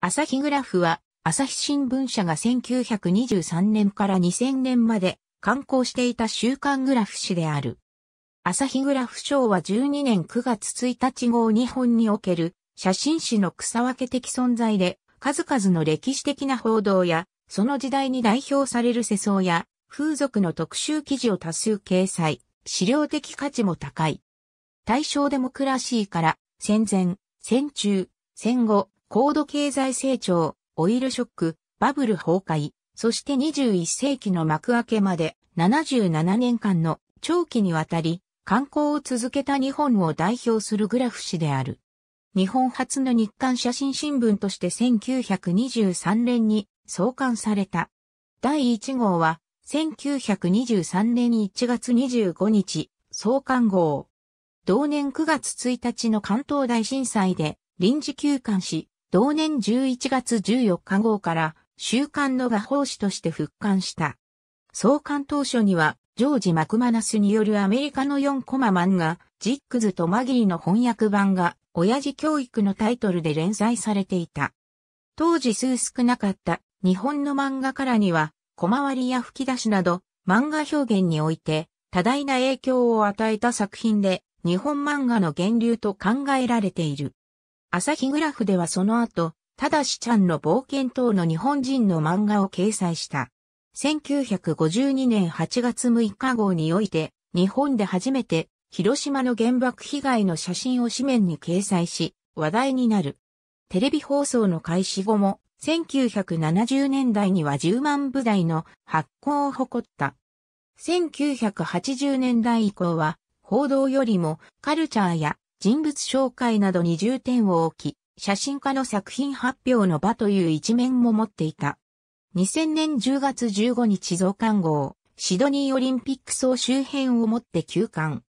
朝日グラフは、朝日新聞社が1923年から2000年まで刊行していた週刊グラフ誌である。朝日グラフ賞は12年9月1日号日本における写真誌の草分け的存在で、数々の歴史的な報道や、その時代に代表される世相や、風俗の特集記事を多数掲載、資料的価値も高い。大正デモクラシーから、戦前、戦中、戦後、高度経済成長、オイルショック、バブル崩壊、そして21世紀の幕開けまで77年間の長期にわたり観光を続けた日本を代表するグラフ誌である。日本初の日刊写真新聞として1923年に創刊された。第1号は1923年1月25日創刊号。同年9月1日の関東大震災で臨時休館し、同年11月14日号から週刊の画報誌として復刊した。創刊当初には、ジョージ・マクマナスによるアメリカの4コマ漫画、ジックズとマギーの翻訳版が、親父教育のタイトルで連載されていた。当時数少なかった日本の漫画からには、小回りや吹き出しなど、漫画表現において、多大な影響を与えた作品で、日本漫画の源流と考えられている。朝日グラフではその後、ただしちゃんの冒険等の日本人の漫画を掲載した。1952年8月6日号において、日本で初めて広島の原爆被害の写真を紙面に掲載し、話題になる。テレビ放送の開始後も、1970年代には10万部台の発行を誇った。1980年代以降は、報道よりもカルチャーや人物紹介などに重点を置き、写真家の作品発表の場という一面も持っていた。2000年10月15日増刊号、シドニーオリンピック総集編をもって休刊。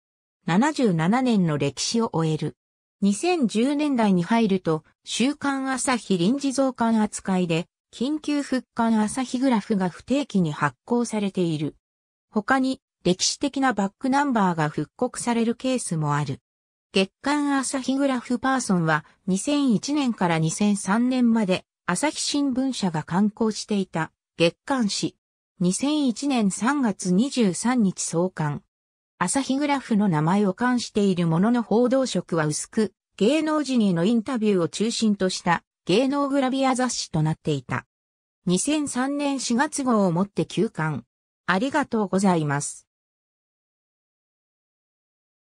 77年の歴史を終える。2010年代に入ると、週刊朝日臨時増刊扱いで、緊急復刊朝日グラフが不定期に発行されている。他に、歴史的なバックナンバーが復刻されるケースもある。月刊朝日グラフパーソンは2001年から2003年まで朝日新聞社が刊行していた月刊誌。2001年3月23日創刊。朝日グラフの名前を冠しているものの報道色は薄く、芸能人へのインタビューを中心とした芸能グラビア雑誌となっていた。2003年4月号をもって休刊。ありがとうございます。